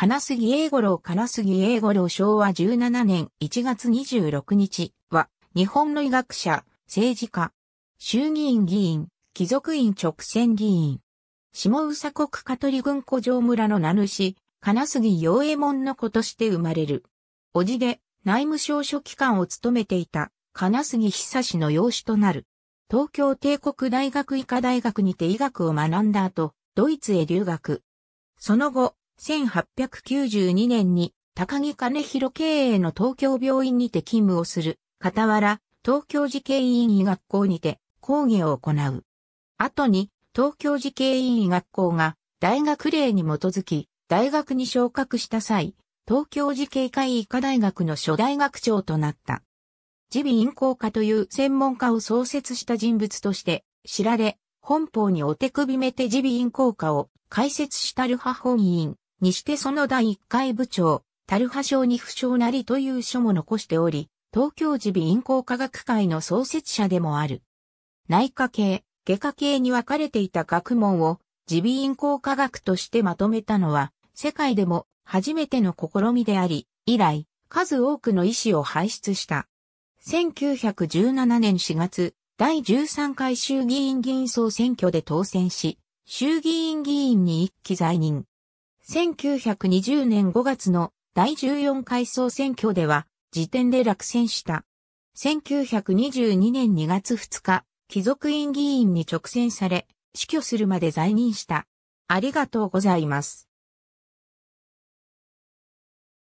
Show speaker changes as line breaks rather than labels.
金杉英五郎金杉英五郎昭和17年1月26日は、日本の医学者、政治家、衆議院議員、貴族院直選議員、下宇佐国香取郡古城村の名主、金杉陽右衛門の子として生まれる。おじで内務省書記官を務めていた金杉久氏の養子となる。東京帝国大学医科大学にて医学を学んだ後、ドイツへ留学。その後、1892年に高木金弘経営の東京病院にて勤務をする、傍ら、東京慈恵医院医学校にて講義を行う。後に、東京慈恵医院医学校が大学令に基づき、大学に昇格した際、東京慈恵会医科大学の初大学長となった。自備院校科という専門家を創設した人物として知られ、本邦にお手首めて自備院校科を開設したルハ本院、にしてその第一回部長、樽ハ賞に不詳なりという書も残しており、東京自備咽喉科学会の創設者でもある。内科系、外科系に分かれていた学問を自備咽喉科学としてまとめたのは、世界でも初めての試みであり、以来、数多くの医師を輩出した。1917年4月、第13回衆議院議員総選挙で当選し、衆議院議員に一期在任。1920年5月の第14回総選挙では、時点で落選した。1922年2月2日、貴族院議員に直選され、死去するまで在任した。ありがとうございま
す。